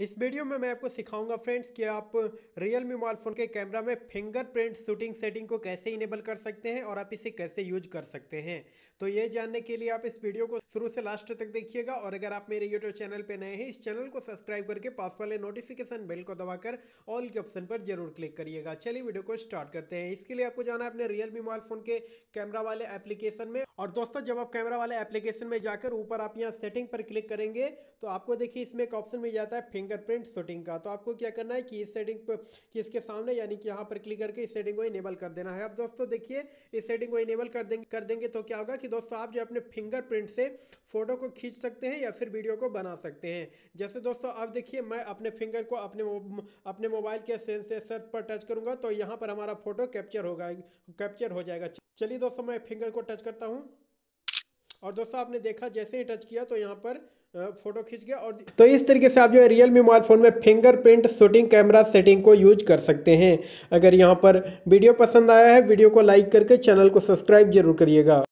इस वीडियो में मैं आपको सिखाऊंगा फ्रेंड्स कि आप रियल मी मोबाइल फ़ोन के कैमरा में फिंगरप्रिंट शूटिंग सेटिंग को कैसे इनेबल कर सकते हैं और आप इसे कैसे यूज कर सकते हैं तो ये जानने के लिए आप इस वीडियो को शुरू से लास्ट तक देखिएगा और अगर आप मेरे यूट्यूब चैनल पर नए हैं इस चैनल को सब्सक्राइब करके पास वाले नोटिफिकेशन बिल को दबाकर ऑल के ऑप्शन पर जरूर क्लिक करिएगा चलिए वीडियो को स्टार्ट करते हैं इसके लिए आपको जाना है अपने रियल मी मोबाइल फ़ोन के कैमरा वाले एप्लीकेशन में और दोस्तों जब आप कैमरा वाले एप्लीकेशन में जाकर ऊपर आप यहाँ सेटिंग पर क्लिक करेंगे तो आपको देखिए इसमें एक ऑप्शन मिल जाता है फिंगर फिंगरप्रिंट सेटिंग का तो आपको क्या करना है कि इस सेटिंग पर कि इसके सामने यानी कि यहाँ पर क्लिक करके इस सेटिंग को इनेबल कर देना है अब दोस्तों देखिए इस सेटिंग को इनेबल कर देंगे कर देंगे तो क्या होगा कि दोस्तों आप जो अपने फिंगरप्रिंट से फोटो को खींच सकते हैं या फिर वीडियो को बना सकते हैं जैसे दोस्तों अब देखिए मैं अपने फिंगर को अपने अपने मोबाइल के सेंसर पर टच करूंगा तो यहाँ पर हमारा फोटो कैप्चर होगा कैप्चर हो जाएगा चलिए दोस्तों मैं फिंगर को टच करता हूँ और दोस्तों आपने देखा जैसे ही टच किया तो यहाँ पर फोटो खींच गया और तो इस तरीके से आप जो है रियल मी मोबाइल फ़ोन में फिंगरप्रिंट शूटिंग कैमरा सेटिंग को यूज कर सकते हैं अगर यहाँ पर वीडियो पसंद आया है वीडियो को लाइक करके चैनल को सब्सक्राइब जरूर करिएगा